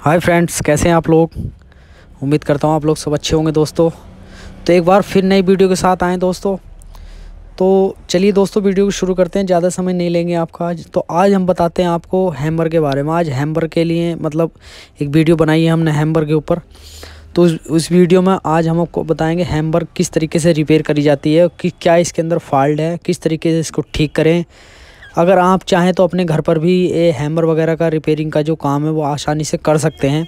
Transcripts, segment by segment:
hi friends कैसे हैं आप लोग उम्मीद करता हूँ आप लोग सब अच्छे होंगे दोस्तों तो एक बार फिर नई वीडियो के साथ आएँ दोस्तों तो चलिए दोस्तों वीडियो को शुरू करते हैं ज़्यादा समय नहीं लेंगे आपका आज तो आज हम बताते हैं आपको हैमर के बारे में आज हैमर के लिए मतलब एक वीडियो बनाई है हमने हैमर के ऊपर तो उस वीडियो में आज हम आपको बताएंगे हैमर किस तरीके से रिपेयर करी जाती है कि क्या इसके अंदर फॉल्ट है किस तरीके से इसको ठीक करें अगर आप चाहें तो अपने घर पर भी ये हैमर वगैरह का रिपेयरिंग का जो काम है वो आसानी से कर सकते हैं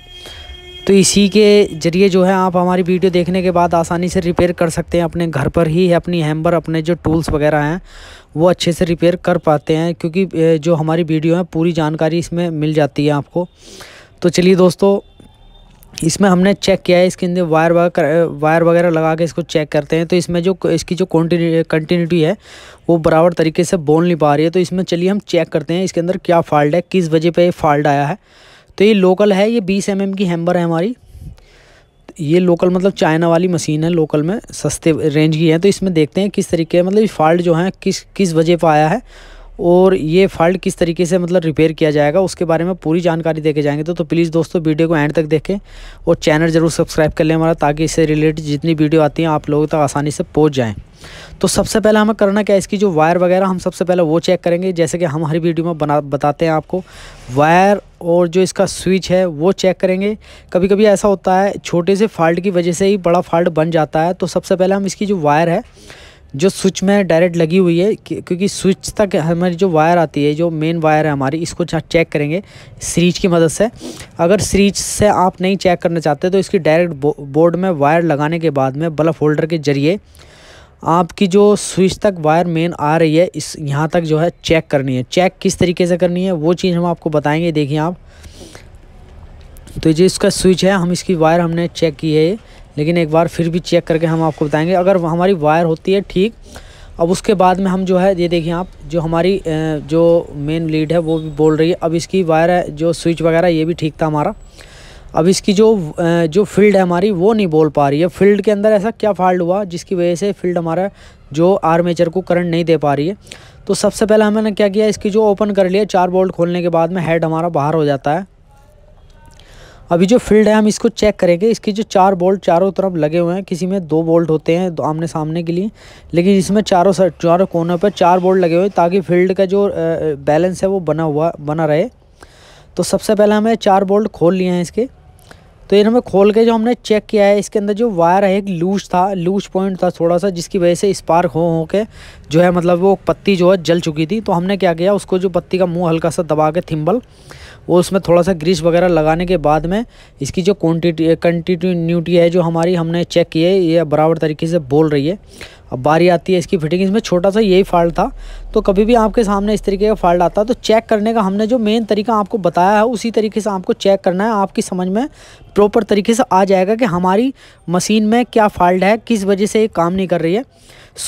तो इसी के ज़रिए जो है आप हमारी वीडियो देखने के बाद आसानी से रिपेयर कर सकते हैं अपने घर पर ही अपनी हैम्बर अपने जो टूल्स वगैरह हैं वो अच्छे से रिपेयर कर पाते हैं क्योंकि जो हमारी वीडियो है पूरी जानकारी इसमें मिल जाती है आपको तो चलिए दोस्तों इसमें हमने चेक किया है इसके अंदर वायर वगैरह वायर वगैरह लगा के इसको चेक करते हैं तो इसमें जो इसकी जो कंटिन्यूटी है वो बराबर तरीके से बोल नहीं पा रही है तो इसमें चलिए हम चेक करते हैं इसके अंदर क्या फॉल्ट है किस वजह पे ये फॉल्ट आया है तो ये लोकल है ये बीस एम mm की हैम्बर है हमारी ये लोकल मतलब चाइना वाली मशीन है लोकल में सस्ते रेंज की है तो इसमें देखते हैं किस तरीके मतलब फॉल्ट जो है किस किस वजह पर आया है और ये फॉल्ट किस तरीके से मतलब रिपेयर किया जाएगा उसके बारे में पूरी जानकारी देके जाएंगे तो, तो प्लीज़ दोस्तों वीडियो को एंड तक देखें और चैनल ज़रूर सब्सक्राइब कर लें हमारा ताकि इससे रिलेटेड जितनी वीडियो आती हैं आप लोगों तक आसानी से पहुँच जाएँ तो सबसे पहले हमें करना क्या है इसकी जो वायर वगैरह हम सबसे पहले वो चेक करेंगे जैसे कि हम हर वीडियो में बना बताते हैं आपको वायर और जो इसका स्विच है वो चेक करेंगे कभी कभी ऐसा होता है छोटे से फॉल्ट की वजह से ही बड़ा फॉल्ट बन जाता है तो सबसे पहले हम इसकी जो वायर है जो स्विच में डायरेक्ट लगी हुई है क्योंकि स्विच तक हमारी जो वायर आती है जो मेन वायर है हमारी इसको चेक करेंगे सीरीज की मदद से अगर सीरीज से आप नहीं चेक करना चाहते तो इसकी डायरेक्ट बोर्ड में वायर लगाने के बाद में बल्ब होल्डर के ज़रिए आपकी जो स्विच तक वायर मेन आ रही है इस यहाँ तक जो है चेक करनी है चेक किस तरीके से करनी है वो चीज़ हम आपको बताएंगे देखिए आप तो ये इसका स्विच है हम इसकी वायर हमने चेक की है लेकिन एक बार फिर भी चेक करके हम आपको बताएंगे अगर हमारी वायर होती है ठीक अब उसके बाद में हम जो है ये देखिए आप जो हमारी जो मेन लीड है वो भी बोल रही है अब इसकी वायर है जो स्विच वगैरह ये भी ठीक था हमारा अब इसकी जो जो फील्ड है हमारी वो नहीं बोल पा रही है फील्ड के अंदर ऐसा क्या फॉल्ट हुआ जिसकी वजह से फील्ड हमारा जो आर्मेचर को करंट नहीं दे पा रही है तो सबसे पहले हमने क्या किया इसकी जो ओपन कर लिया चार बोल्ट खोलने के बाद में हेड हमारा बाहर हो जाता है अभी जो फील्ड है हम इसको चेक करेंगे इसके जो चार बोल्ट चारों तरफ लगे हुए हैं किसी में दो बोल्ट होते हैं आमने सामने के लिए लेकिन इसमें चारों सर चारों कोनों पर चार बोल्ट लगे हुए हैं ताकि फील्ड का जो बैलेंस है वो बना हुआ बना रहे तो सबसे पहले हमें चार बोल्ट खोल लिए हैं इसके तो ये हमें खोल के जो हमने चेक किया है इसके अंदर जो वायर है एक लूज था लूज पॉइंट था थोड़ा सा जिसकी वजह से स्पार्क हो हो के जो है मतलब वो पत्ती जो है जल चुकी थी तो हमने क्या किया उसको जो पत्ती का मुंह हल्का सा दबा के थिम्बल वो उसमें थोड़ा सा ग्रीस वगैरह लगाने के बाद में इसकी जो क्वान्टिटी कंटिन्यूटी है जो हमारी हमने चेक की है ये बराबर तरीके से बोल रही है अब बारी आती है इसकी फिटिंग इसमें छोटा सा यही फॉल्ट था तो कभी भी आपके सामने इस तरीके का फॉल्ट आता है तो चेक करने का हमने जो मेन तरीका आपको बताया है उसी तरीके से आपको चेक करना है आपकी समझ में प्रॉपर तरीके से आ जाएगा कि हमारी मशीन में क्या फॉल्ट है किस वजह से ये काम नहीं कर रही है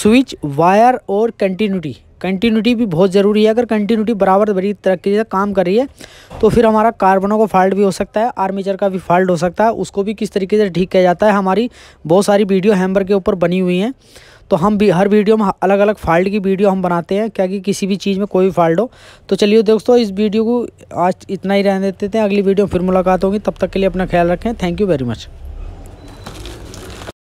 स्विच वायर और कंटिन्यूटी कंटिन्यूटी भी बहुत ज़रूरी है अगर कंटिन्यूटी बराबर बड़ी तरीके से काम कर रही है तो फिर हमारा कार्बनों का फॉल्ट भी हो सकता है आर्मीचर का भी फॉल्ट हो सकता है उसको भी किस तरीके से ठीक किया जाता है हमारी बहुत सारी वीडियो हैम्बर के ऊपर बनी हुई हैं तो हम भी हर वीडियो में अलग अलग फाल्ट की वीडियो हम बनाते हैं क्या कि किसी भी चीज़ में कोई भी फाल्ट हो तो चलिए दोस्तों इस वीडियो को आज इतना ही रहने देते थे अगली वीडियो में फिर मुलाकात होगी तब तक के लिए अपना ख्याल रखें थैंक यू वेरी मच